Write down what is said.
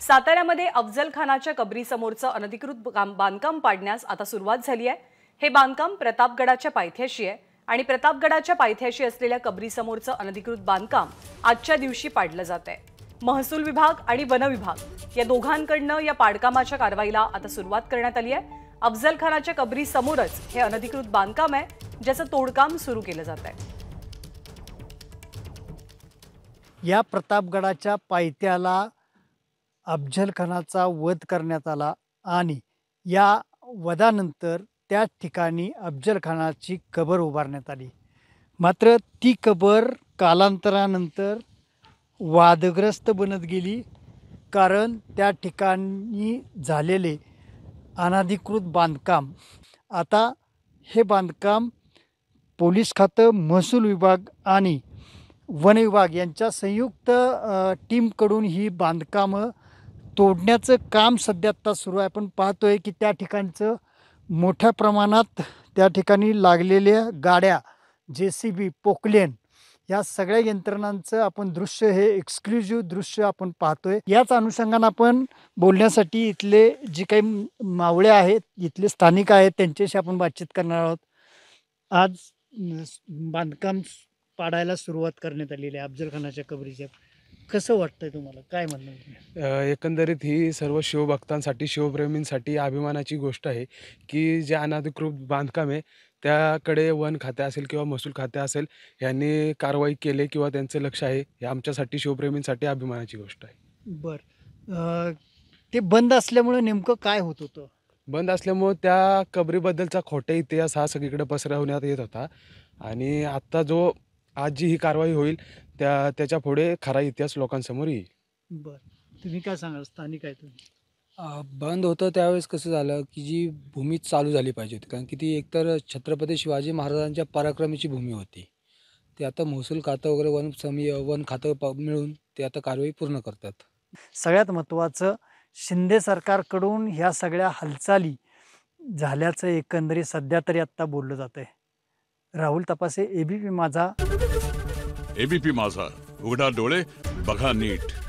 साताऱ्यामध्ये अफजल खानाच्या कबरीसमोरचं अनधिकृत बांधकाम पाडण्यास आता सुरुवात झाली आहे हे बांधकाम प्रतापगडाच्या पायथ्याशी आहे आणि प्रतापगडाच्या पायथ्याशी असलेल्या कबरीसमोरचं अनधिकृत बांधकाम आजच्या दिवशी पाडलं जात आहे महसूल विभाग आणि वन विभाग या दोघांकडनं या पाडकामाच्या कारवाईला आता सुरुवात करण्यात आली आहे अफजल खानाच्या कबरीसमोरच हे अनधिकृत बांधकाम आहे ज्याचं तोडकाम सुरू केलं जात आहे या प्रतापगडाच्या पायथ्याला अफजलखानाचा वध करण्यात आला आणि या वधानंतर त्याच ठिकाणी अफजल कबर उभारण्यात आली मात्र ती कबर कालांतरानंतर वादग्रस्त बनत गेली कारण त्या ठिकाणी झालेले अनाधिकृत बांधकाम आता हे बांधकाम पोलीस खातं महसूल विभाग आणि वन विभाग यांच्या संयुक्त टीमकडून ही बांधकामं तोडण्याचं काम सध्या आत्ता सुरू आहे आपण पाहतोय की त्या ठिकाणचं मोठ्या प्रमाणात त्या ठिकाणी लागलेल्या गाड्या जे सी बी पोकलेन या सगळ्या यंत्रणांचं आपण दृश्य हे एक्सक्लुझिव्ह दृश्य आपण पाहतोय याच अनुषंगानं आपण बोलण्यासाठी इथले जे काही मावळे आहेत इथले स्थानिक आहेत त्यांच्याशी आपण बातचीत करणार आहोत आज बांधकाम पाडायला सुरुवात करण्यात आलेली आहे अफजल खानाच्या कबरीच्या कसं वाटतंय तुम्हाला काय म्हणणं एकंदरीत ही सर्व शिवभक्तांसाठी शिवप्रेमींसाठी अभिमानाची गोष्ट आहे की जे अनाधिकृत बांधकाम आहे त्याकडे वन खाते असेल किंवा महसूल खाते असेल यांनी कारवाई केली किंवा त्यांचं लक्ष आहे हे आमच्यासाठी शिवप्रेमींसाठी अभिमानाची गोष्ट आहे बर ते बंद असल्यामुळे नेमकं काय होत होतं बंद असल्यामुळे त्या कबरीबद्दलचा खोटा इतिहास हा सगळीकडे पसरवण्यात येत होता आणि आत्ता जो आज जी ही कारवाई होईल त्या त्याच्या पुढे खरा इतिहास लोकांसमोर येईल बर तुम्ही काय सांगाल स्थानिक आहे तुम्ही बंद होतं त्यावेळेस कसं झालं की जी भूमी चालू झाली पाहिजे होती कारण की ती एकतर छत्रपती शिवाजी महाराजांच्या पराक्रमीची भूमी होती ते आता महसूल खातं वगैरे वन समी वन खातं प- मिळून ते आता कारवाई पूर्ण करतात सगळ्यात महत्त्वाचं शिंदे सरकारकडून ह्या सगळ्या हालचाली झाल्याचं एकंदरीत सध्या तरी आत्ता बोललं जात आहे राहुल तपासे एबीपी माझा एबीपी मासा, उघडा डोळे बघा नीट